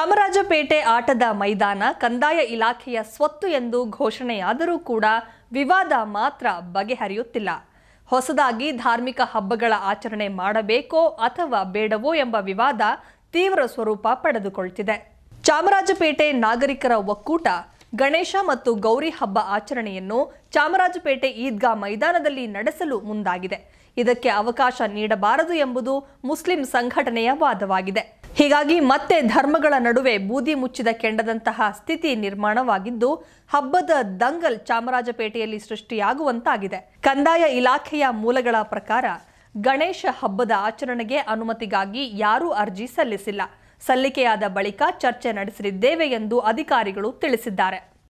ಚಾಮರಾಜಪೇಟೆ ಆಟದ ಮೈದಾನ ಕಂದಾಯ ಇಲಾಖೆಯ ಸ್ವತ್ತು ಎಂದು ಘೋಷಣೆಯಾದರೂ ಕೂಡ ವಿವಾದ ಮಾತ್ರ ಬಗೆಹರಿಯುತ್ತಿಲ್ಲ ಹೊಸದಾಗಿ ಧಾರ್ಮಿಕ ಹಬ್ಬಗಳ ಆಚರಣೆ ಮಾಡಬೇಕೋ ಅಥವಾ ಬೇಡವೋ ಎಂಬ ವಿವಾದ ತೀವ್ರ ಸ್ವರೂಪ ಪಡೆದುಕೊಳ್ತಿದೆ ಚಾಮರಾಜಪೇಟೆ ನಾಗರಿಕರ ಒಕ್ಕೂಟ ಗಣೇಶ ಮತ್ತು ಗೌರಿ ಹಬ್ಬ ಆಚರಣೆಯನ್ನು ಚಾಮರಾಜಪೇಟೆ ಈದ್ಗಾ ಮೈದಾನದಲ್ಲಿ ನಡೆಸಲು ಮುಂದಾಗಿದೆ ಇದಕ್ಕೆ ಅವಕಾಶ ನೀಡಬಾರದು ಎಂಬುದು ಮುಸ್ಲಿಂ ಸಂಘಟನೆಯ ವಾದವಾಗಿದೆ ಹೀಗಾಗಿ ಮತ್ತೆ ಧರ್ಮಗಳ ನಡುವೆ ಬೂದಿ ಮುಚ್ಚಿದ ಕೆಂಡದಂತಹ ಸ್ಥಿತಿ ನಿರ್ಮಾಣವಾಗಿದ್ದು ಹಬ್ಬದ ದಂಗಲ್ ಚಾಮರಾಜಪೇಟೆಯಲ್ಲಿ ಸೃಷ್ಟಿಯಾಗುವಂತಾಗಿದೆ ಕಂದಾಯ ಇಲಾಖೆಯ ಮೂಲಗಳ ಪ್ರಕಾರ ಗಣೇಶ ಹಬ್ಬದ ಆಚರಣೆಗೆ ಅನುಮತಿಗಾಗಿ ಯಾರೂ ಅರ್ಜಿ ಸಲ್ಲಿಸಿಲ್ಲ ಸಲ್ಲಿಕೆಯಾದ ಬಳಿಕ ಚರ್ಚೆ ನಡೆಸಲಿದ್ದೇವೆ ಎಂದು ಅಧಿಕಾರಿಗಳು ತಿಳಿಸಿದ್ದಾರೆ